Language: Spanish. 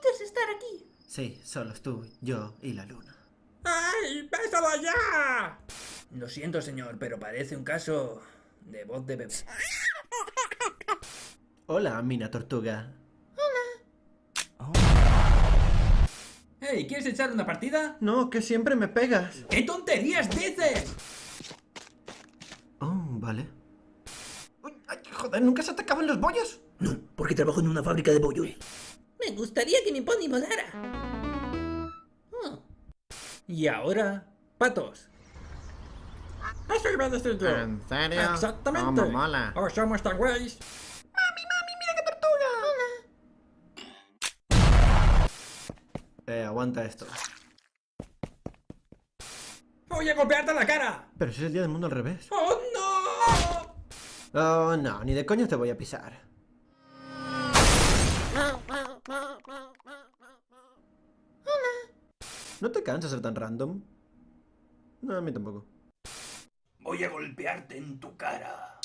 ¿Quieres estar aquí? Sí, solo tú, yo y la luna. ¡Ay, pésalo ya! Lo siento, señor, pero parece un caso de voz de bebé. Hola, mina tortuga. Hola. Hey, ¿quieres echar una partida? No, que siempre me pegas. ¡Qué tonterías dices! Oh, vale. ay, joder, ¿nunca se atacaban los bollos? No, porque trabajo en una fábrica de bollos me gustaría que mi pony volara. Hmm. Y ahora, patos. Eso iba a ¿En serio? Exactamente. ¿Cómo ¿O somos tan guays? ¡Mami, mami, mira qué tortuga! Eh, aguanta esto. ¡Voy a golpearte la cara! Pero si es el día del mundo al revés. ¡Oh, no! Oh, no, ni de coño te voy a pisar. ¿No te cansa ser tan random? No, a mí tampoco. Voy a golpearte en tu cara.